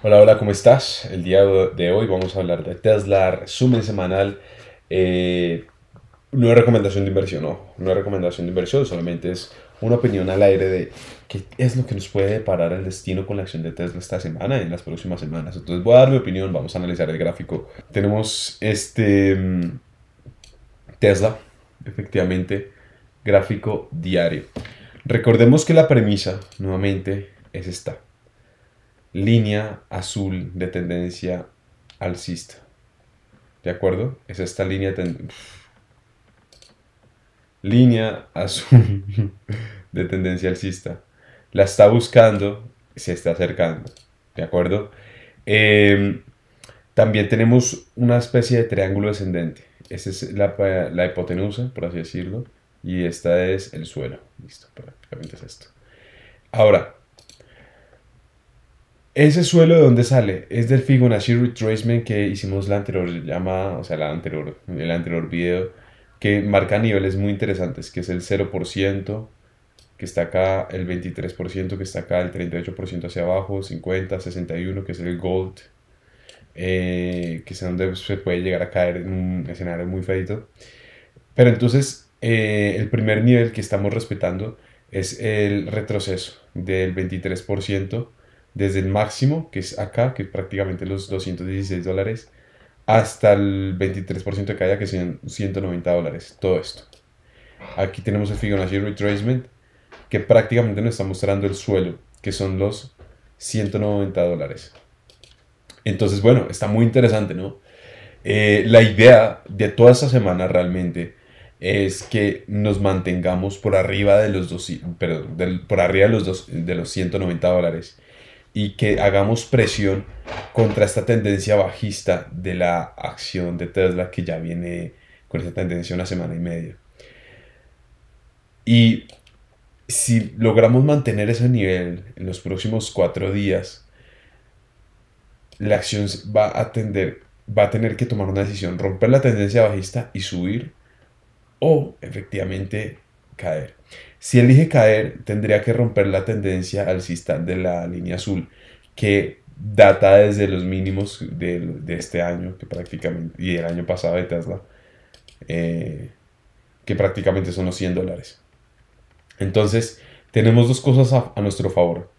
Hola, hola, ¿cómo estás? El día de hoy vamos a hablar de Tesla, resumen semanal. Eh, no es recomendación de inversión, no, no es recomendación de inversión, solamente es una opinión al aire de qué es lo que nos puede parar el destino con la acción de Tesla esta semana y en las próximas semanas. Entonces voy a dar mi opinión, vamos a analizar el gráfico. Tenemos este mm, Tesla, efectivamente, gráfico diario. Recordemos que la premisa, nuevamente, es esta línea azul de tendencia alcista. ¿De acuerdo? Es esta línea... Línea azul de tendencia alcista. La está buscando, se está acercando. ¿De acuerdo? Em, también tenemos una especie de triángulo descendente. Esa es la, la, hipotenusa, por así decirlo. Y esta es el suelo. Listo, prácticamente es esto. Ahora, ese suelo de donde sale es del Fibonacci retracement que hicimos la anterior llamada o sea, la anterior, el anterior video que marca niveles muy interesantes, que es el 0% que está acá, el 23% que está acá, el 38% hacia abajo, 50, 61 que es el gold, eh, que es donde se puede llegar a caer en un escenario muy feito. Pero entonces eh, el primer nivel que estamos respetando es el retroceso del 23% desde el máximo, que es acá, que es prácticamente los 216 dólares, hasta el 23% de caída, que son 190 dólares. Todo esto. Aquí tenemos el Fibonacci Retracement, que prácticamente nos está mostrando el suelo, que son los 190 dólares. Entonces, bueno, está muy interesante, ¿no? Eh, la idea de toda esta semana realmente es que nos mantengamos por arriba de los, dos, perdón, del, por arriba de los, dos, de los 190 dólares y que hagamos presión contra esta tendencia bajista de la acción de Tesla que ya viene con esta tendencia una semana y media. Y si logramos mantener ese nivel en los próximos cuatro días, la acción va a, va a tener que tomar una decisión, romper la tendencia bajista y subir o efectivamente caer. Si elige caer, tendría que romper la tendencia alcista de la línea azul, que data desde los mínimos de, este año, que prácticamente, y el año pasado de Tesla, eh, que prácticamente son los 100 dólares. Entonces, tenemos dos cosas a, nuestro favor.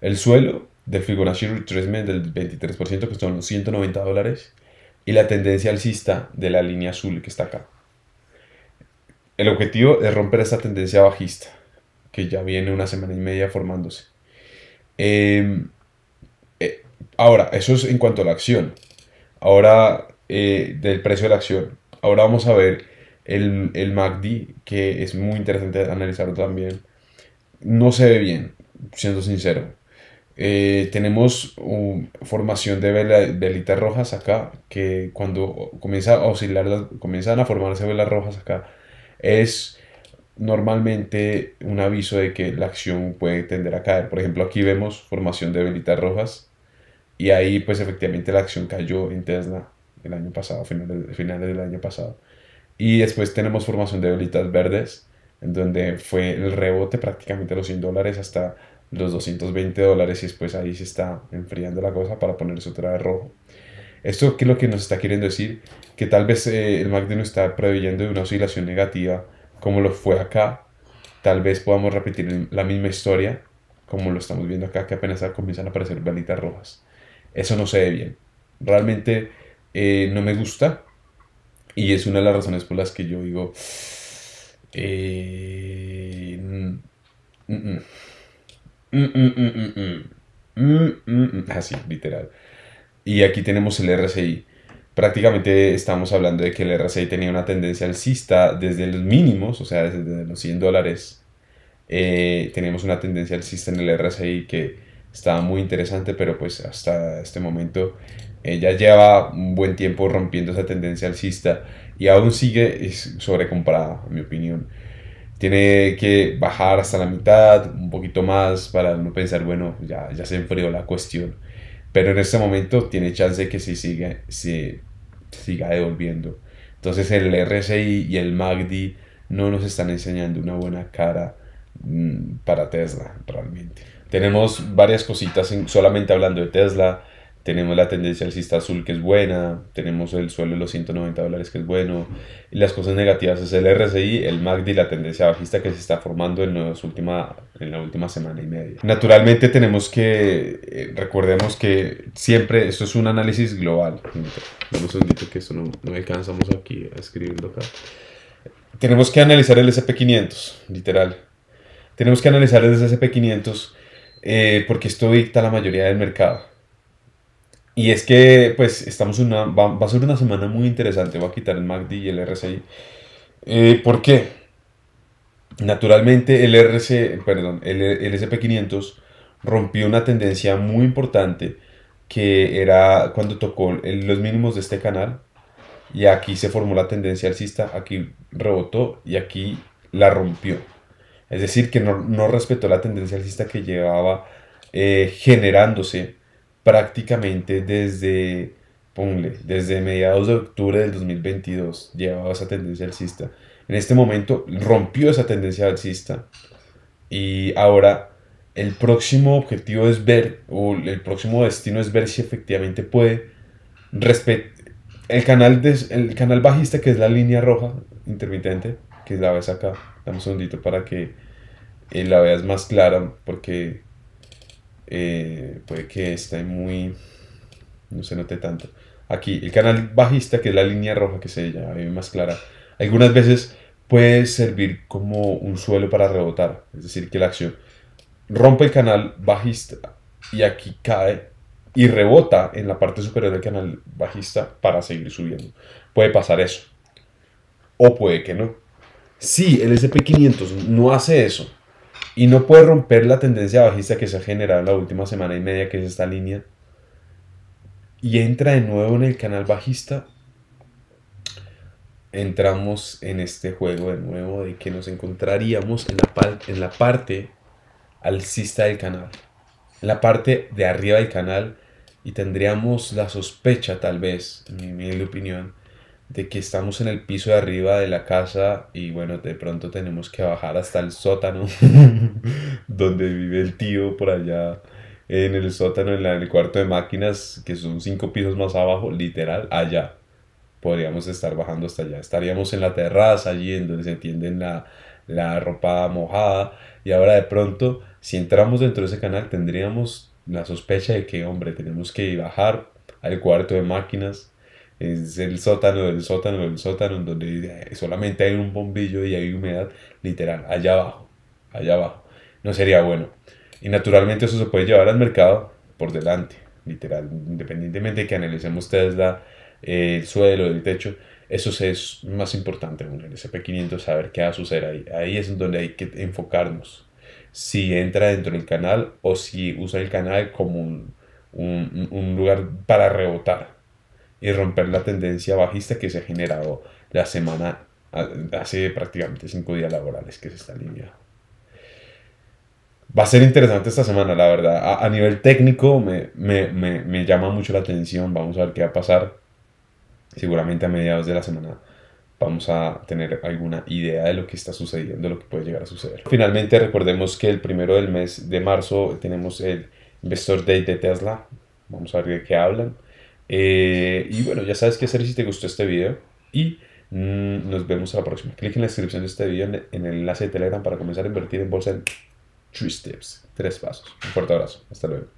El suelo del Fibonacci Retracement del 23%, que son los 190 dólares, y la tendencia alcista de la línea azul que está acá. El objetivo es romper esta tendencia bajista, que ya viene una semana y media formándose. Em, eh, ahora, eso es en cuanto a la acción. Ahora, eh, del precio de la acción. Ahora vamos a ver el, el MACD, que es muy interesante analizarlo también. No se ve bien, siendo sincero. Eh, tenemos um, formación de, vela, velitas rojas acá, que cuando comienza a oscilar, comienzan a formarse velas rojas acá, es normalmente un aviso de que la acción puede tender a caer. Por ejemplo, aquí vemos formación de velitas rojas y ahí pues efectivamente la acción cayó en Tesla el año pasado, finales, finales del año pasado. Y después tenemos formación de velitas verdes, en donde fue el rebote prácticamente los 100 dólares hasta los 220 dólares y después ahí se está enfriando la cosa para ponerse otra vez rojo. ¿Esto qué es lo que nos está queriendo decir? Que tal vez el MACD no está preveyendo una oscilación negativa como lo fue acá. Tal vez podamos repetir la misma historia como lo estamos viendo acá, que apenas comienzan a aparecer velitas rojas. Eso no se ve bien. Realmente no me gusta y es una de las razones por las que yo digo... Así, literal. Y aquí tenemos el RSI. Prácticamente estamos hablando de que el RSI tenía una tendencia alcista desde los mínimos, o sea, desde los 100 dólares. Eh, tenemos una tendencia alcista en el RSI que estaba muy interesante, pero pues hasta este momento eh, ya lleva un buen tiempo rompiendo esa tendencia alcista y aún sigue sobrecomprada, en mi opinión. Tiene que bajar hasta la mitad, un poquito más, para no pensar, bueno, ya, ya se enfrió la cuestión pero en este momento tiene chance de que se siga devolviendo. Entonces el RSI y el MACD no nos están enseñando una buena cara mm, para Tesla realmente. Tenemos varias cositas solamente hablando de Tesla tenemos la tendencia alcista azul que es buena, tenemos el suelo de los 190 dólares que es bueno, y las cosas negativas es el RSI, el MACD y la tendencia bajista que se está formando en, los última, en la última semana y media. Naturalmente tenemos que, eh, recordemos que siempre, esto es un análisis global. vamos un que esto no, no alcanzamos aquí a escribirlo acá. Tenemos que analizar el SP500, literal. Tenemos que analizar el SP500 eh, porque esto dicta la mayoría del mercado y es que, pues, estamos una, va, a ser una semana muy interesante. Voy a quitar el MACD y el RSI. Eh, ¿Por qué? Naturalmente, el, RC, perdón, el, SP500 rompió una tendencia muy importante que era cuando tocó los mínimos de este canal. Y aquí se formó la tendencia alcista, aquí rebotó y aquí la rompió. Es decir, que no, respetó la tendencia alcista que llevaba eh, generándose prácticamente desde, desde mediados de octubre del 2022 llevaba esa tendencia alcista. En este momento rompió esa tendencia alcista y ahora el próximo objetivo es ver, o el próximo destino es ver si efectivamente puede respetar el canal, bajista que es la línea roja intermitente, que es la ves acá, dame un segundito para que eh, la veas más clara, porque eh, puede que esté muy, no se note tanto. Aquí, el canal bajista, que es la línea roja que se ya ve más clara, algunas veces puede servir como un suelo para rebotar, es decir, que la acción rompe el canal bajista y aquí cae y rebota en la parte superior del canal bajista para seguir subiendo. Puede pasar eso. O puede que no. Si el SP500 no hace eso, y no puede romper la tendencia bajista que se ha generado la última semana y media, que es esta línea, y entra de nuevo en el canal bajista, entramos en este juego de nuevo de que nos encontraríamos en la, parte alcista del canal, en la parte de arriba del canal, y tendríamos la sospecha, tal vez, en mi opinión, de que estamos en el piso de arriba de la casa y bueno, de pronto tenemos que bajar hasta el sótano donde vive el tío por allá en el sótano, en, el cuarto de máquinas, que son cinco pisos más abajo, literal, allá. Podríamos estar bajando hasta allá. Estaríamos en la terraza, allí en donde se entienden la, la ropa mojada. Y ahora de pronto, si entramos dentro de ese canal, tendríamos la sospecha de que, hombre, tenemos que bajar al cuarto de máquinas es el sótano del sótano del sótano, donde solamente hay un bombillo y hay humedad, literal, allá abajo, allá abajo. No sería bueno. Y naturalmente eso se puede llevar al mercado por delante, literal, independientemente de que analicemos Tesla, eh, el suelo, el techo, eso es más importante un SP500, saber qué va a suceder ahí. Ahí es donde hay que enfocarnos, si entra dentro del canal o si usa el canal como un, un, un lugar para rebotar y romper la tendencia bajista que se ha generado la semana hace prácticamente cinco días laborales que se está alineando. Va a ser interesante esta semana, la verdad. A, nivel técnico me, me, me, me, llama mucho la atención. Vamos a ver qué va a pasar. Seguramente a mediados de la semana vamos a tener alguna idea de lo que está sucediendo, de lo que puede llegar a suceder. Finalmente, recordemos que el primero del mes de marzo tenemos el Investor Day de Tesla. Vamos a ver de qué hablan. Eh, y bueno, ya sabes qué hacer si te gustó este video. Y mm, nos vemos a la próxima. Clic en la descripción de este video en, el enlace de Telegram para comenzar a invertir en bolsa en 3 steps 3 pasos. Un fuerte abrazo. Hasta luego.